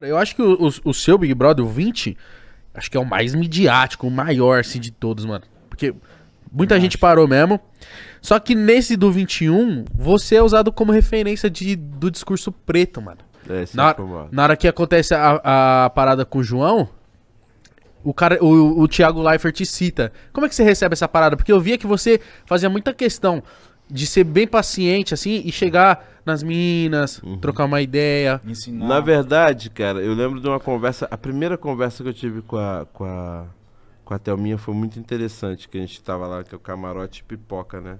Eu acho que o, o, o, seu Big Brother, o 20, acho que é o mais midiático, o maior, assim, de todos, mano. Porque muita eu gente acho. parou mesmo. Só que nesse do 21, você é usado como referência de, do discurso preto, mano. É, na, na hora que acontece a, a, parada com o João, o, cara, o, o Thiago Leifert te cita. Como é que você recebe essa parada? Porque eu via que você fazia muita questão de ser bem paciente, assim, e chegar nas minas, uhum. trocar uma ideia. Ensinar. Na verdade, cara, eu lembro de uma conversa, a primeira conversa que eu tive com a, com a, com a Thelminha foi muito interessante, que a gente tava lá, que é o camarote pipoca, né?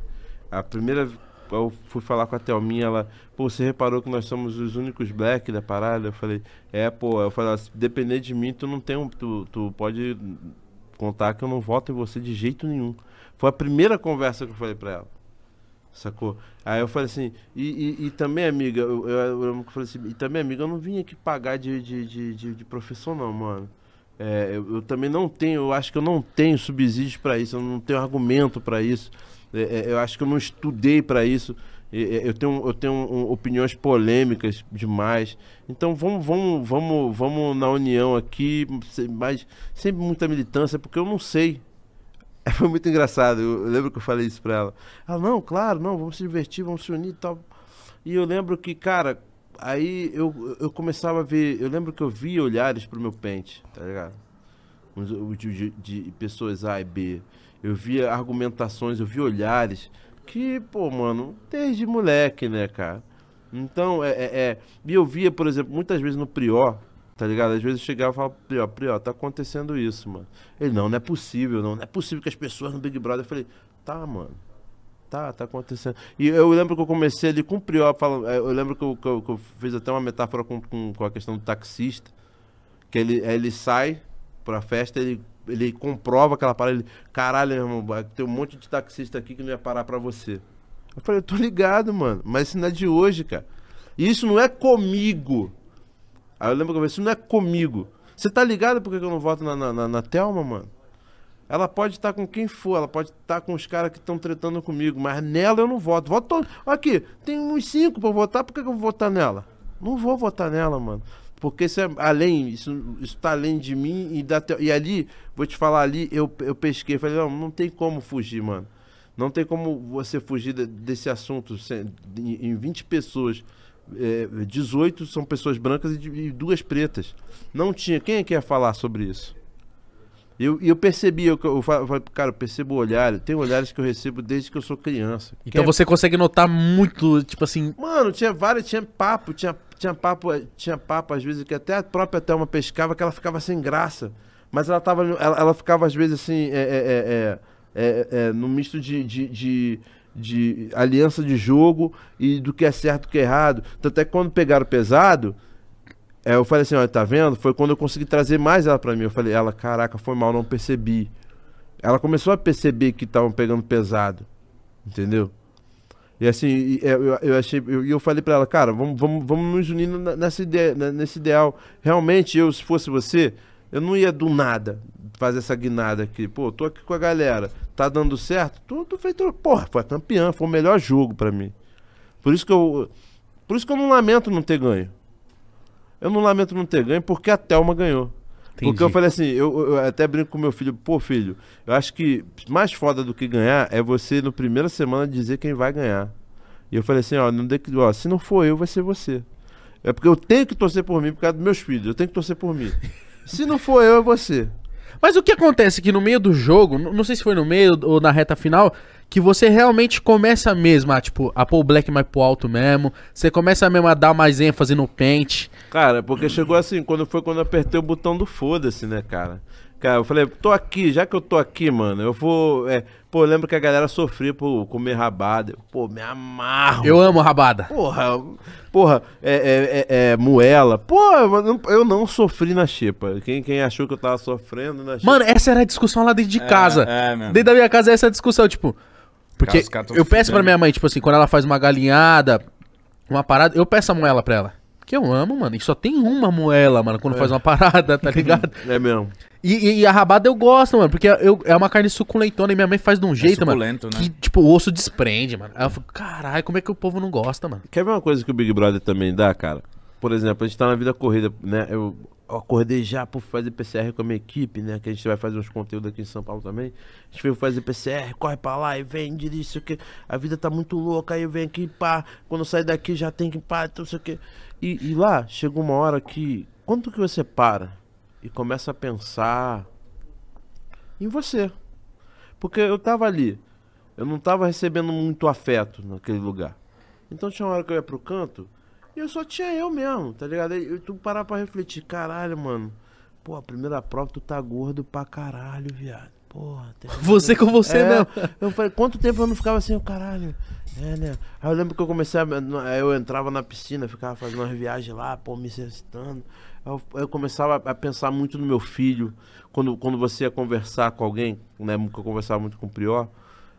A primeira eu fui falar com a Thelminha, ela, pô, você reparou que nós somos os únicos black da parada? Eu falei, é, pô, eu falei, se depender de mim, tu não tem um, tu, tu pode contar que eu não voto em você de jeito nenhum. Foi a primeira conversa que eu falei pra ela. Sacou? Aí eu falei assim, e, e, e também, amiga, eu, eu, eu, falei assim, e também, amiga, eu não vim aqui pagar de, de, de, de, de não, mano. É, eu, eu, também não tenho, eu acho que eu não tenho subsídios para isso, eu não tenho argumento para isso, é, é, eu acho que eu não estudei para isso, é, é, eu tenho, eu tenho um, opiniões polêmicas demais. Então vamos, vamos, vamos, vamos na união aqui, mas sempre muita militância, porque eu não sei, Foi muito engraçado. Eu lembro que eu falei isso pra ela. Ela, não, claro, não, vamos se divertir, vamos se unir e tal. E eu lembro que, cara, aí eu, eu começava a ver. Eu lembro que eu via olhares pro meu pente, tá ligado? De, de, de pessoas A e B. Eu via argumentações, eu via olhares. Que, pô, mano, desde moleque, né, cara? Então, é, é, é. E eu via, por exemplo, muitas vezes no Prior, Tá ligado? Às vezes eu chegava e falava, Prió, Prió, tá acontecendo isso, mano. Ele, não, não é possível, não, não é possível que as pessoas no Big Brother. Eu falei, tá, mano. Tá, tá acontecendo. E eu lembro que eu comecei ali com o Prió, eh, eu lembro que eu, que, eu, que eu, fiz até uma metáfora com, com, com, a questão do taxista, que ele, eh, ele sai pra festa, ele, ele comprova aquela parada, ele, caralho, meu irmão, tem um monte de taxista aqui que não ia parar pra você. Eu falei, eu tô ligado, mano, mas isso não é de hoje, cara. E isso não é comigo. Aí eu lembro que eu falei, isso não é comigo. Você tá ligado porque eu não voto na, na, na, na Thelma, mano? Ela pode estar tá com quem for, ela pode estar tá com os caras que estão tretando comigo, mas nela eu não voto. Voto Aqui, tem uns cinco pra votar, por que, eu vou votar nela? Não vou votar nela, mano. Porque isso é além, isso, isso tá além de mim e da Thelma. E ali, vou te falar ali, eu, eu pesquei, falei, não, não tem como fugir, mano. Não tem como você fugir desse assunto em 20 pessoas é, 18 são pessoas brancas e, e, duas pretas. Não tinha. Quem é que ia falar sobre isso? E eu, eu percebi, eu, eu, eu, cara, eu percebo o olhar, tem olhares que eu recebo desde que eu sou criança. Então Quem... É você consegue notar muito, tipo assim. Mano, tinha várias, tinha papo, tinha, tinha papo, tinha papo, às vezes, que até a própria Thelma pescava que ela ficava sem graça. Mas ela tava. Ela, ela ficava, às vezes, assim, é, é, é, é, é, é no misto de, de, de de aliança de jogo e do que é certo e que é errado. Tanto é que quando pegaram pesado, é, eu falei assim, olha, tá vendo? Foi quando eu consegui trazer mais ela para mim. Eu falei, ela, caraca, foi mal, não percebi. Ela começou a perceber que estavam pegando pesado. Entendeu? E assim, é, eu, eu achei, e eu, eu, falei para ela, cara, vamos, vamos, vamos nos unir nessa ideia, nesse ideal. Realmente, eu, se fosse você, eu não ia do nada fazer essa guinada aqui. Pô, tô aqui com a galera, tá dando certo? Tudo feito. Porra, foi campeão, foi o melhor jogo para mim. Por isso que eu. Por isso que eu não lamento não ter ganho. Eu não lamento não ter ganho porque a Thelma ganhou. Entendi. Porque eu falei assim, eu, eu, até brinco com meu filho, pô, filho, eu acho que mais foda do que ganhar é você, na primeira semana, dizer quem vai ganhar. E eu falei assim, ó, não de, ó, se não for eu, vai ser você. É porque eu tenho que torcer por mim por causa dos meus filhos, eu tenho que torcer por mim. se não for eu, é você. Mas o que acontece que no meio do jogo, não sei se foi no meio ou na reta final, que você realmente começa mesmo a, tipo, a pôr o black mais pro alto mesmo, você começa mesmo a dar mais ênfase no pente. Cara, porque chegou assim, quando foi quando eu apertei o botão do foda-se, né, cara? Cara, eu falei, tô aqui, já que eu tô aqui, mano, eu vou. É, pô, eu lembro que a galera sofria por comer rabada. pô, me amarro. Eu amo rabada. Porra, porra, é, é, é, é moela. Pô, eu não sofri na xepa. Quem, quem achou que eu tava sofrendo na xepa? Mano, essa era a discussão lá dentro de é, casa. É, é mesmo. Dentro da minha casa, essa é a discussão, tipo. Porque eu peço pra minha mãe, tipo assim, quando ela faz uma galinhada, uma parada, eu peço a moela pra ela. Que eu amo, mano. E só tem uma moela, mano, quando é. faz uma parada, tá ligado? É mesmo. E, e, a rabada eu gosto, mano, porque eu, é uma carne suculentona e minha mãe faz de um é jeito, é mano. Né? Que, tipo, o osso desprende, mano. Aí eu caralho, como é que o povo não gosta, mano? Quer ver uma coisa que o Big Brother também dá, cara? Por exemplo, a gente tá na vida corrida, né? Eu, acordei já por fazer PCR com a minha equipe, né? Que a gente vai fazer uns conteúdos aqui em São Paulo também. A gente veio fazer PCR, corre pra lá e vem, dirige, isso quê. A vida tá muito louca, aí eu venho aqui, pá. Quando eu sair daqui já tem que pá, não sei o que. E, e lá, chegou uma hora que. Quanto que você para? e começa a pensar em você. Porque eu tava ali, eu não tava recebendo muito afeto naquele lugar. Então tinha uma hora que eu ia pro canto e eu só tinha eu mesmo, tá ligado? E tu parar pra refletir, caralho, mano. Pô, a primeira prova tu tá gordo pra caralho, viado porra. Você com você é, mesmo. Eu falei, quanto tempo eu não ficava assim, o caralho. É, né? Aí eu lembro que eu comecei a. Eu entrava na piscina, ficava fazendo umas viagens lá, pô, me exercitando. Eu, eu começava a pensar muito no meu filho. Quando, quando você ia conversar com alguém, né? eu conversava muito com o Prior.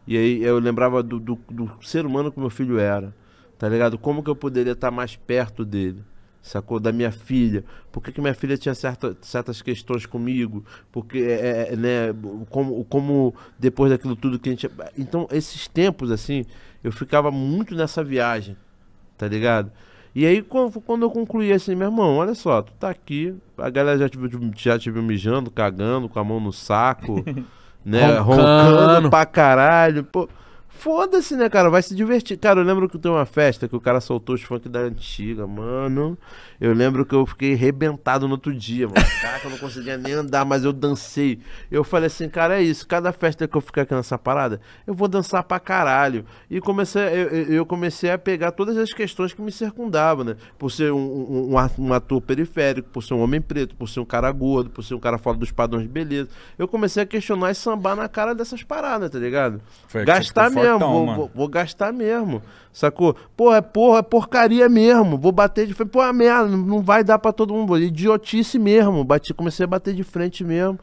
E aí eu lembrava do, do, do ser humano que meu filho era. Tá ligado? Como que eu poderia estar mais perto dele? sacou? Da minha filha. Por que, que minha filha tinha certa, certas questões comigo? Porque, é, é, é, né, como, como depois daquilo tudo que a gente. Então, esses tempos, assim, eu ficava muito nessa viagem, tá ligado? E aí, quando eu concluí assim, meu irmão, olha só, tu tá aqui, a galera já te, já te viu mijando, cagando, com a mão no saco, né? Roncando, roncando pra caralho, pô. Foda-se, né, cara? Vai se divertir. Cara, eu lembro que tem uma festa que o cara soltou os funk da antiga, mano. Eu lembro que eu fiquei rebentado no outro dia, mano. Caraca, eu não conseguia nem andar, mas eu dancei. Eu falei assim, cara, é isso. Cada festa que eu ficar aqui nessa parada, eu vou dançar pra caralho. E comecei, eu, eu comecei a pegar todas as questões que me circundavam, né? Por ser um, um, um ator periférico, por ser um homem preto, por ser um cara gordo, por ser um cara fora dos padrões de beleza. Eu comecei a questionar e sambar na cara dessas paradas, tá ligado? Foi Gastar mesmo mesmo, então, vou, vou, vou, gastar mesmo. Sacou? Porra, é porra, é porcaria mesmo. Vou bater de frente. Pô, é merda, não vai dar para todo mundo. Idiotice mesmo. Bati, comecei a bater de frente mesmo.